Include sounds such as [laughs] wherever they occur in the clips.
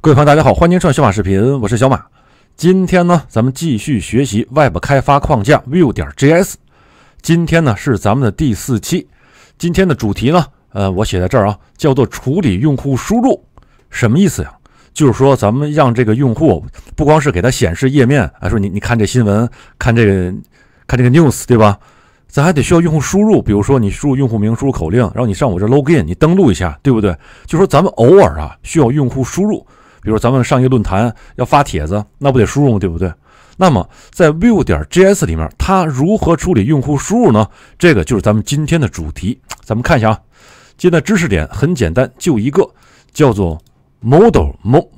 各位朋友，大家好，欢迎收看小马视频，我是小马。今天呢，咱们继续学习 Web 开发框架 Vue 点 JS。今天呢是咱们的第四期。今天的主题呢，呃，我写在这儿啊，叫做处理用户输入。什么意思呀？就是说咱们让这个用户不光是给他显示页面啊，说你你看这新闻，看这个看这个 news 对吧？咱还得需要用户输入，比如说你输入用户名，输入口令，然后你上我这 login，你登录一下，对不对？就说咱们偶尔啊需要用户输入。比如咱们上一个论坛要发帖子，那不得输入吗？对不对？那么在 Vue 点 JS 里面，它如何处理用户输入呢？这个就是咱们今天的主题。咱们看一下啊，今天知识点很简单，就一个叫做 model mod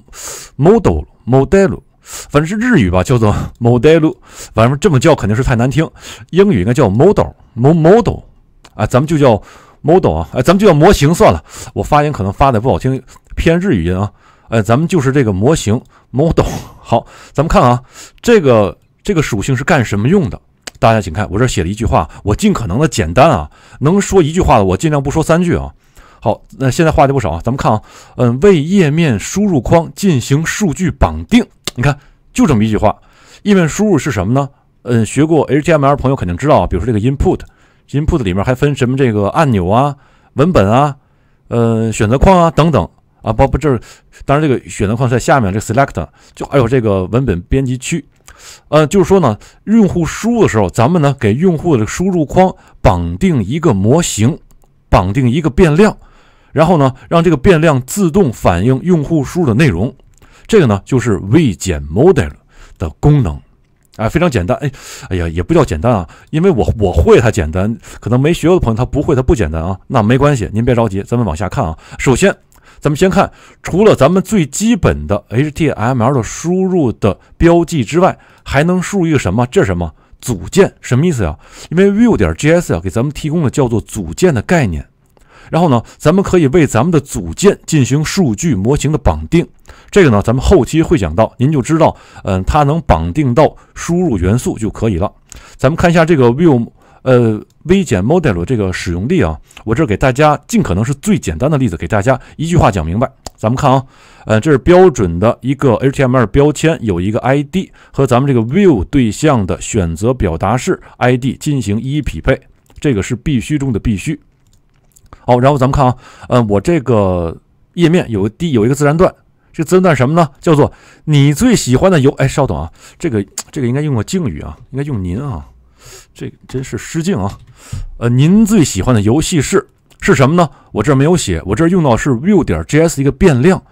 model m o d e l 反正是日语吧，叫做 m o d e l 反正这么叫肯定是太难听，英语应该叫 model model。啊，咱们就叫 model 啊，咱们就叫模型算了。我发音可能发的不好听，偏日语音啊。呃，咱们就是这个模型 model。好，咱们看啊，这个这个属性是干什么用的？大家请看，我这写了一句话，我尽可能的简单啊，能说一句话的我尽量不说三句啊。好，那现在话就不少啊。咱们看啊，嗯，为页面输入框进行数据绑定。你看，就这么一句话。页面输入是什么呢？嗯，学过 HTML 的朋友肯定知道啊。比如说这个 input，input 里面还分什么这个按钮啊、文本啊、呃、选择框啊等等。啊，不不，这当然。这个选择框在下面，这 select 就还有这个文本编辑区，呃，就是说呢，用户输入的时候，咱们呢给用户的输入框绑定一个模型，绑定一个变量，然后呢让这个变量自动反映用户输入的内容。这个呢就是 v 减 m o d e l 的功能。哎，非常简单。哎，哎呀，也不叫简单啊，因为我我会它简单，可能没学过的朋友他不会，他不简单啊。那没关系，您别着急，咱们往下看啊。首先。咱们先看，除了咱们最基本的 HTML 的输入的标记之外，还能输入一个什么？这是什么组件？什么意思呀？因为 Vue 点 JS 啊，给咱们提供了叫做组件的概念。然后呢，咱们可以为咱们的组件进行数据模型的绑定。这个呢，咱们后期会讲到，您就知道，嗯，它能绑定到输入元素就可以了。咱们看一下这个 Vue，呃。微减 Model 这个使用例啊，我这给大家尽可能是最简单的例子，给大家一句话讲明白。咱们看啊，呃，这是标准的一个 HTML 标签，有一个 ID 和咱们这个 View 对象的选择表达式 ID 进行一一匹配，这个是必须中的必须。好，然后咱们看啊，呃，我这个页面有第有一个自然段，这个自然段什么呢？叫做你最喜欢的游哎，稍等啊，这个这个应该用个敬语啊，应该用您啊。这真是失敬啊！呃，您最喜欢的游戏是是什么呢？我这没有写，我这儿用到是 v i e 点 JS 一个变量，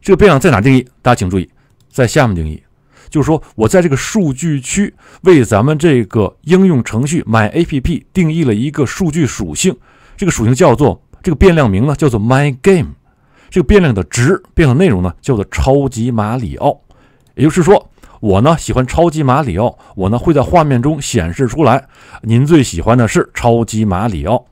这个变量在哪定义？大家请注意，在下面定义。就是说我在这个数据区为咱们这个应用程序 myApp 定义了一个数据属性，这个属性叫做，这个变量名呢叫做 myGame，这个变量的值，变量内容呢叫做超级马里奥。也就是说。我呢喜欢超级马里奥，我呢会在画面中显示出来。您最喜欢的是超级马里奥，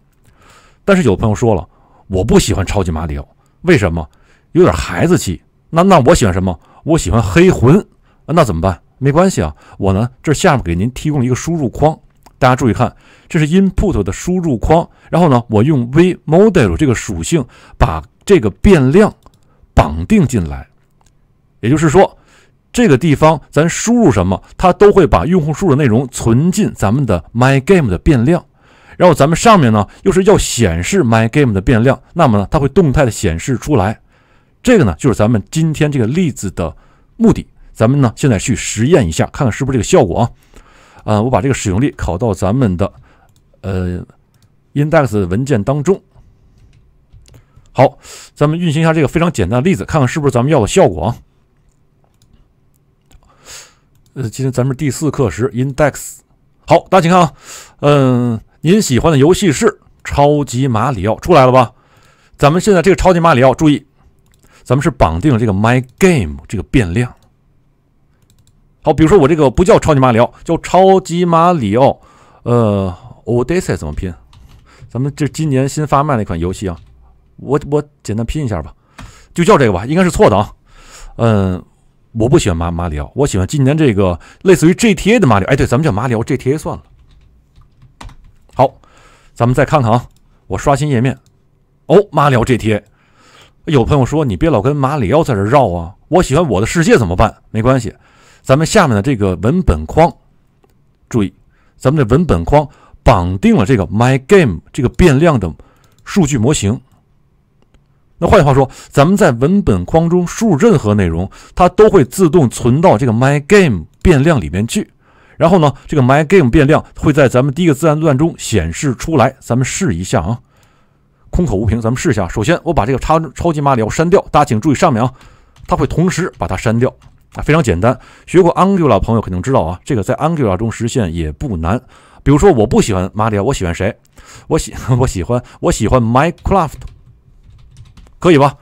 但是有朋友说了，我不喜欢超级马里奥，为什么？有点孩子气。那那我喜欢什么？我喜欢黑魂。那怎么办？没关系啊，我呢这下面给您提供一个输入框，大家注意看，这是 input 的输入框。然后呢，我用 v model 这个属性把这个变量绑定进来，也就是说。这个地方，咱输入什么，它都会把用户输入的内容存进咱们的 my game 的变量。然后咱们上面呢，又是要显示 my game 的变量，那么呢，它会动态的显示出来。这个呢，就是咱们今天这个例子的目的。咱们呢，现在去实验一下，看看是不是这个效果啊？啊，我把这个使用例拷到咱们的呃 index 文件当中。好，咱们运行一下这个非常简单的例子，看看是不是咱们要的效果啊？呃，今天咱们第四课时，index。好，大家请看啊，嗯，您喜欢的游戏是超级马里奥，出来了吧？咱们现在这个超级马里奥，注意，咱们是绑定了这个 my game 这个变量。好，比如说我这个不叫超级马里奥，叫超级马里奥。呃，Odessa 怎么拼？咱们这今年新发卖的一款游戏啊，我我简单拼一下吧，就叫这个吧，应该是错的。啊。嗯。我不喜欢马马里奥，我喜欢今年这个类似于 GTA 的马里奥。哎，对，咱们叫马里奥 GTA 算了。好，咱们再看看啊，我刷新页面。哦，马里奥 GTA。有朋友说你别老跟马里奥在这绕啊，我喜欢我的世界怎么办？没关系，咱们下面的这个文本框，注意，咱们的文本框绑定了这个 my game 这个变量的数据模型。那换句话说，咱们在文本框中输入任何内容，它都会自动存到这个 my game 变量里面去。然后呢，这个 my game 变量会在咱们第一个自然段中显示出来。咱们试一下啊，空口无凭，咱们试一下。首先，我把这个超超级马里奥删掉，大家请注意上面啊，它会同时把它删掉啊，非常简单。学过 Angular 的朋友肯定知道啊，这个在 Angular 中实现也不难。比如说，我不喜欢马里奥，我喜欢谁？我喜 [laughs] 我喜欢我喜欢 m i n e craft。可以吧？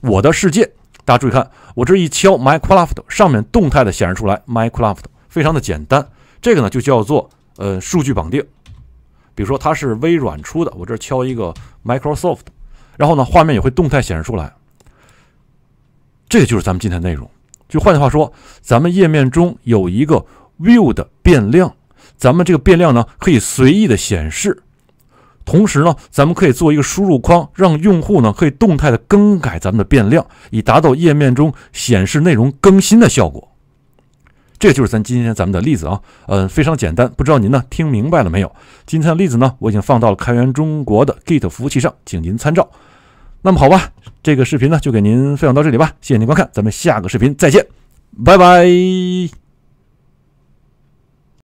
我的世界，大家注意看，我这一敲 my craft，上面动态的显示出来 my craft，非常的简单。这个呢就叫做呃数据绑定。比如说它是微软出的，我这敲一个 Microsoft，然后呢画面也会动态显示出来。这个就是咱们今天内容。就换句话说，咱们页面中有一个 view 的变量，咱们这个变量呢可以随意的显示。同时呢，咱们可以做一个输入框，让用户呢可以动态的更改咱们的变量，以达到页面中显示内容更新的效果。这就是咱今天咱们的例子啊，嗯，非常简单。不知道您呢听明白了没有？今天的例子呢我已经放到了开源中国的 Git 服务器上，请您参照。那么好吧，这个视频呢就给您分享到这里吧，谢谢您观看，咱们下个视频再见，拜拜。